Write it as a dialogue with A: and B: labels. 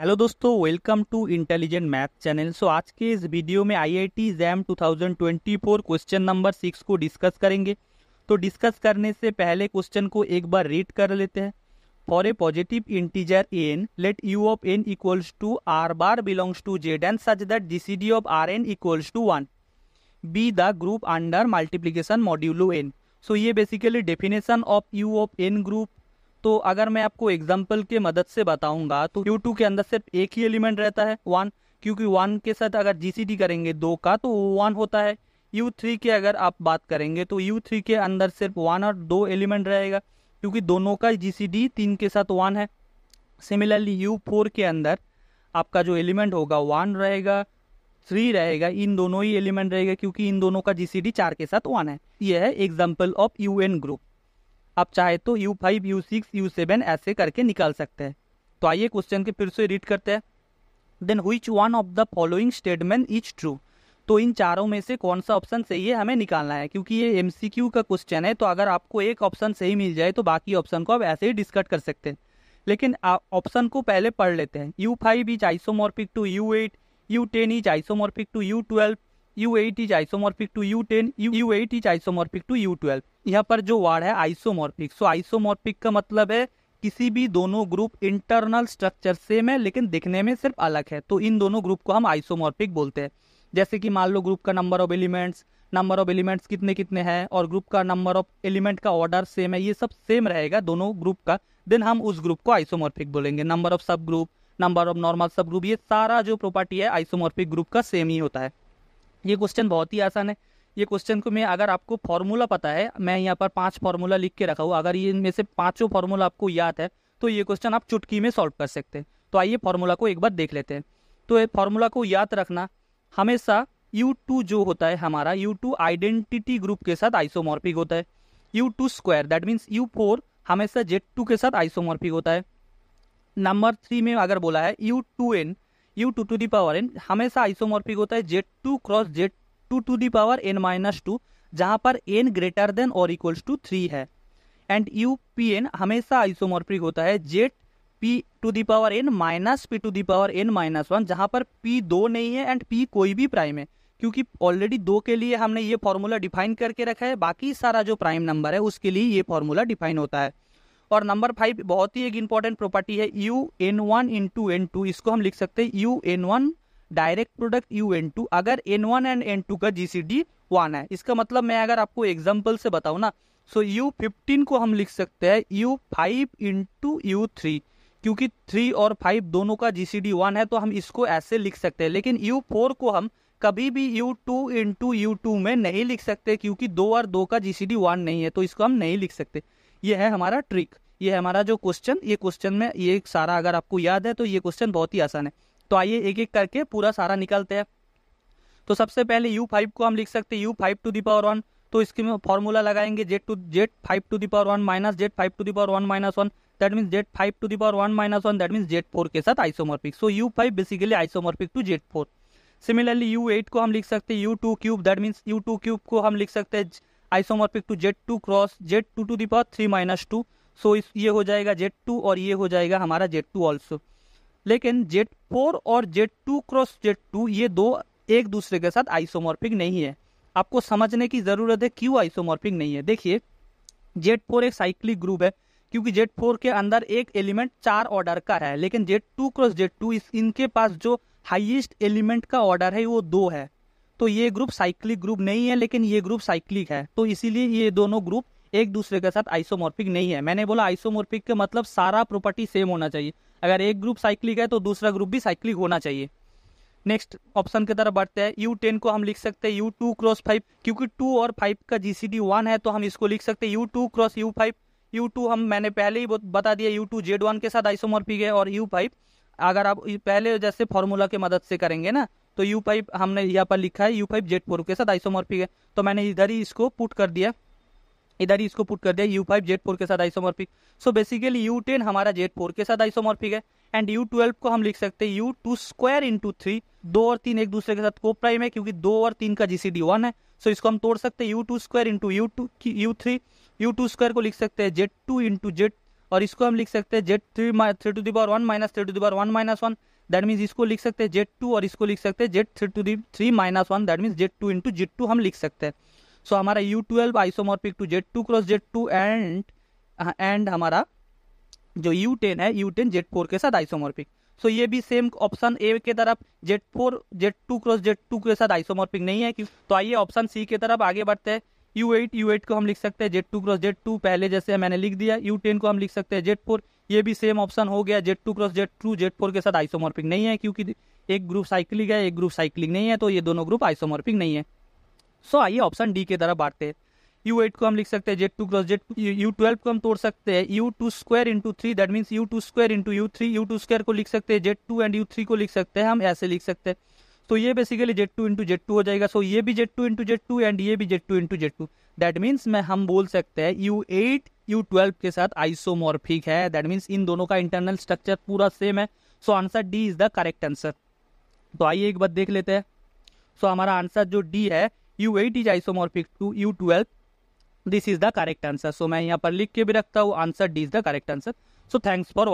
A: hello दोस्तों welcome to intelligent math channel so आज के इस वीडियो में IIT JAM 2024 question number six को डिस्कस करेंगे तो डिस्कस करने से पहले क्वेश्चन को एक बार रीड कर लेते हैं for a positive integer n let U of n equals to r bar belongs to Z and such that GCD of r n equals to one be the group under multiplication modulo n so ये basically definition of U of n group तो अगर मैं आपको example के मदद से बताऊंगा तो क्यू टू के अंदर सिर्फ एक ही एलिमेंट रहता है वन क्योंकि वन के साथ अगर जीसीडी करेंगे दो का तो वन होता है यू थ्री के अगर आप बात करेंगे तो यू थ्री के अंदर सिर्फ वन और दो एलिमेंट रहेगा क्योंकि दोनों का जीसीडी तीन के साथ वन है सिमिलरली यू फोर के अंदर आपका जो एलिमेंट होगा वन रहेगा थ्री रहेगा इन दोनों ही एलिमेंट रहेगा क्योंकि इन दोनों का जीसीडी चार के साथ वन है यह है example of U n group आप चाहे तो U five U six U seven ऐसे करके निकाल सकते हैं तो आइए क्वेश्चन के फिर से रीड करते हैं then which one of the following statement is true तो इन चारों में से कौन सा ऑप्शन सही है हमें निकालना है क्योंकि ये एम का क्वेश्चन है तो अगर आपको एक ऑप्शन सही मिल जाए तो बाकी ऑप्शन को आप ऐसे ही डिस्कट कर सकते हैं लेकिन ऑप्शन को पहले पढ़ लेते हैं U five is isomorphic to U eight U ten is isomorphic to U twelve U eight is isomorphic to U U eight is isomorphic to U twelve यहाँ पर जो वार्ड है आइसोमॉर्फिक सो आइसोमॉर्फिक का मतलब है किसी भी दोनों ग्रुप इंटरनल स्ट्रक्चर सेम है लेकिन दिखने में सिर्फ अलग है तो इन दोनों ग्रुप को हम आइसोमॉर्फिक बोलते हैं जैसे कि मान लो ग्रुप का number of elements number of elements कितने कितने हैं और ग्रुप का नंबर ऑफ एलिमेंट का ऑर्डर सेम है ये सब सेम रहेगा दोनों ग्रुप का देन हम उस ग्रुप को आइसोमॉर्फिक बोलेंगे number of sub group number of normal sub group ये सारा जो प्रॉपर्टी है आइसोमॉर्फिक ग्रुप का सेम ही होता है ये क्वेश्चन बहुत ही आसान है ये क्वेश्चन को मैं अगर आपको फॉर्मूला पता है मैं यहाँ पर पांच फॉर्मूला लिख के रखा हूँ अगर ये इनमें से पांचों फॉर्मूला आपको याद है तो ये क्वेश्चन आप चुटकी में सॉल्व कर सकते हैं तो आइए फॉर्मूला को एक बार देख लेते हैं तो ये फॉर्मूला को याद रखना हमेशा U2 जो होता है हमारा U2 आइडेंटिटी ग्रुप के साथ आइसोमॉर्फिक होता है U2 square that means U हमेशा जेड के साथ आइसोमॉर्फिक होता है नंबर थ्री में अगर बोला है U U two to the power n हमेशा आइसोमॉर्फिक होता है Z two cross Z two to the power n minus two जहाँ पर एन ग्रेटर देन और इक्वल्स टू थ्री है एंड यू पी एन हमेशा आइसोमॉर्फिक होता है Z p to the power n minus p to the power n minus one जहाँ पर P दो नहीं है एंड पी कोई भी प्राइम है क्योंकि ऑलरेडी दो के लिए हमने ये फॉर्मूला डिफाइन करके रखा है बाकी सारा जो प्राइम नंबर है उसके लिए ये फॉर्मूला डिफाइन होता है और नंबर फाइव बहुत ही एक इंपॉर्टेंट प्रॉपर्टी है U n one into n two इसको हम लिख सकते हैं U n one direct product U n two अगर n one and n two का जी सी डी वन है इसका मतलब मैं अगर आपको एग्जाम्पल से बताऊँ ना सो यू फिफ्टीन को हम लिख सकते हैं U five into U three क्योंकि थ्री और फाइव दोनों का जी सी डी वन है तो हम इसको ऐसे लिख सकते हैं लेकिन यू फोर को हम कभी भी U two into U two में नहीं लिख सकते क्योंकि दो और दो का जी सी डी वन नहीं है तो इसको हम नहीं लिख सकते ये है हमारा ट्रिक ये है हमारा जो क्वेश्चन ये क्वेश्चन में ये सारा अगर आपको याद है तो ये क्वेश्चन बहुत ही आसान है तो आइए एक एक करके पूरा सारा निकलते हैं तो सबसे पहले यू फाइव को हम लिख सकते हैं U five to the power one तो इसके में फॉर्मूला लगाएंगे Z to Z five to the power one minus Z five to the power one minus one that mean Z five to the power one minus one that mean Z four के साथ isomorphic so U five basically isomorphic to Z four similarly U eight को हम लिख सकते हैं U two cube that means U two cube को हम लिख सकते हैं isomorphic to Z two cross Z two to the power three minus two so इस ये हो जाएगा जेड टू और ये हो जाएगा हमारा जेड टू ऑल्सो लेकिन जेड फोर और Z two cross Z two ये दो एक दूसरे के साथ आइसोमॉर्फिक नहीं है आपको समझने की ज़रूरत है क्यों आइसोमॉर्फिक नहीं है देखिए जेड फोर एक साइक्लिक ग्रुप है क्योंकि जेड फोर के अंदर एक एलिमेंट चार ऑर्डर का है लेकिन Z two cross Z two इनके पास जो हाइएस्ट एलिमेंट का ऑर्डर है वो दो है तो ये ग्रुप साइक्लिक ग्रुप नहीं है लेकिन ये ग्रुप साइक्लिक है तो इसीलिए ये दोनों ग्रुप एक दूसरे के साथ आइसोमोर्फिक नहीं है मैंने बोला आइसोमोर्फिक के मतलब सारा प्रॉपर्टी सेम होना चाहिए अगर एक ग्रुप साइक्लिक है तो दूसरा ग्रुप भी साइक्लिक होना चाहिए नेक्स्ट ऑप्शन की तरफ बढ़ते हैं यू टेन को हम लिख सकते हैं यू टू क्रॉस फाइव क्योंकि टू और फाइव का जी सी डी वन है तो हम इसको लिख सकते हैं U two cross U five U two हम मैंने पहले ही बता दिया यू टू जेड वन के साथ आइसोमॉर्फिक है और यू फाइव अगर आप पहले जैसे फॉर्मूला के मदद से करेंगे ना तो यू फाइव हमने यहाँ पर लिखा है यू फाइव जेट फोर के साथ आइसोमॉर्फिक है तो मैंने इधर ही इसको पुट कर दिया इधर ही इसको पुट कर दिया यू फाइव जेड फोर के साथ isomorphic so basically U ten हमारा जेड फोर के साथ आइसोमॉर्फिक है एंड यू ट्वेल्व को हम लिख सकते हैं U two square into three दो और तीन एक दूसरे के साथ को प्राइम है क्योंकि दो और तीन का जीसीडी वन है सो so इसको हम तोड़ सकते हैं U two square into U two U three U two square को लिख सकते हैं जेड टू इंटू जेड और इसको हम लिख सकते हैं Z three three to the power one minus three to the power one minus one that means इसको लिख सकते हैं जेड टू और इसको लिख सकते हैं Z three to the three minus one that means Z two into Z two हम लिख सकते हैं सो so, हमारा U twelve isomorphic to Z two cross Z two and and हमारा जो यू टेन है यू टेन जेड फोर के साथ आइसोमॉर्पिक सो so, ये भी सेम ऑप्शन ए के तरफ Z four Z two cross Z two के साथ आइसोमॉर्पिक नहीं है क्यों तो आइए ऑप्शन सी के तरफ आगे बढ़ते हैं यू एट यू एट को हम लिख सकते हैं Z two cross Z two पहले जैसे मैंने लिख दिया यू टेन को हम लिख सकते हैं जेड फोर ये भी सेम ऑप्शन हो गया Z two cross Z to Z four के साथ आइसोमॉर्फिक नहीं है क्योंकि एक ग्रुप साइक्लिक है एक ग्रुप साइक्लिक नहीं है तो ये दोनों ग्रुप आइसोमॉर्फिक नहीं है सो आइए ऑप्शन डी के तरफ बांटते हैं यू एट को हम लिख सकते हैं Z two cross Z U twelve को हम तोड़ सकते हैं U two square into three that means U two square into U three U two square को लिख सकते हैं Z two and U three को लिख सकते हैं हम ऐसे लिख सकते हैं तो ये basically Z two into Z two हो जाएगा सो so ये भी Z two into Z two and ये भी Z two into Z two that means मैं हम बोल सकते हैं यू एट यू ट्वेल्व के साथ आइसोमॉर्फिक है दैट मीन्स इन दोनों का इंटरनल स्ट्रक्चर पूरा सेम है so answer D is the correct answer तो आइए एक बार देख लेते हैं सो so, हमारा आंसर जो डी है U eight is isomorphic to U twelve this is the correct answer so मैं यहाँ पर लिख के भी रखता हूँ answer D is the correct answer so thanks for